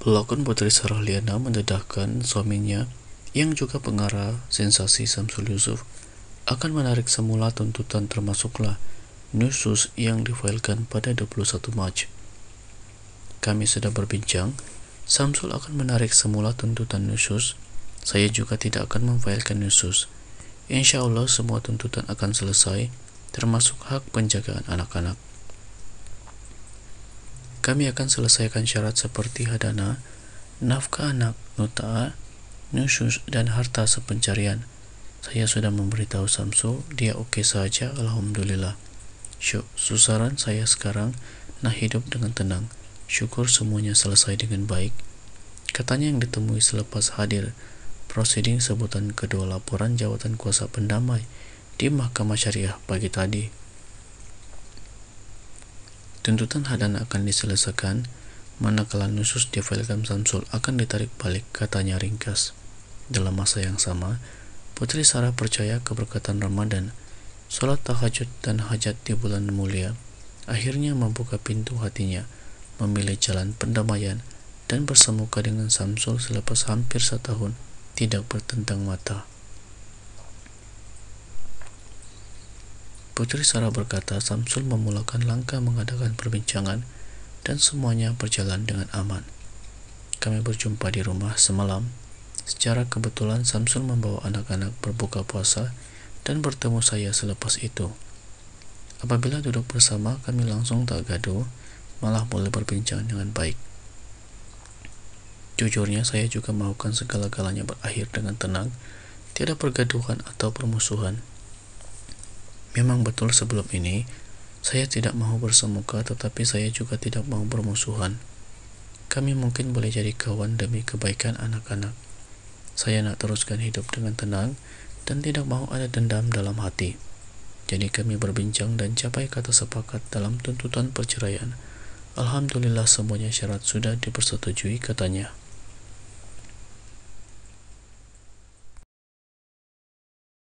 Pelakon Putri Sarah Liana mendedahkan suaminya yang juga pengarah sensasi Samsul Yusuf akan menarik semula tuntutan termasuklah nusus yang difailkan pada 21 Mac. Kami sudah berbincang, Samsul akan menarik semula tuntutan nusus, saya juga tidak akan memfailkan nusus. Insya Allah semua tuntutan akan selesai, termasuk hak penjagaan anak-anak. Kami akan selesaikan syarat seperti hadana, nafkah anak, nutaa, nusus, dan harta sepencarian. Saya sudah memberitahu Samsul, dia oke okay saja, Alhamdulillah. Syuk, susaran saya sekarang, nah hidup dengan tenang. Syukur semuanya selesai dengan baik. Katanya yang ditemui selepas hadir, prosiding sebutan kedua laporan jawatan kuasa pendamai di Mahkamah Syariah pagi tadi. Tuntutan Hadan akan diselesaikan manakala nusus di Velgam Samsul akan ditarik balik, katanya ringkas. Dalam masa yang sama, Putri Sarah percaya keberkatan Ramadan, sholat tahajud dan hajat di bulan mulia, akhirnya membuka pintu hatinya, memilih jalan pendamaian, dan bersemuka dengan Samsul selepas hampir setahun tidak bertentang mata. Putri Sarah berkata Samsul memulakan langkah mengadakan perbincangan dan semuanya berjalan dengan aman. Kami berjumpa di rumah semalam. Secara kebetulan Samsul membawa anak-anak berbuka puasa dan bertemu saya selepas itu. Apabila duduk bersama, kami langsung tak gaduh, malah boleh berbincang dengan baik. Jujurnya saya juga melakukan segala-galanya berakhir dengan tenang, tidak pergaduhan atau permusuhan. Memang betul sebelum ini, saya tidak mau bersemuka tetapi saya juga tidak mau bermusuhan. Kami mungkin boleh jadi kawan demi kebaikan anak-anak. Saya nak teruskan hidup dengan tenang dan tidak mau ada dendam dalam hati. Jadi kami berbincang dan capai kata sepakat dalam tuntutan perceraian. Alhamdulillah semuanya syarat sudah dipersetujui katanya.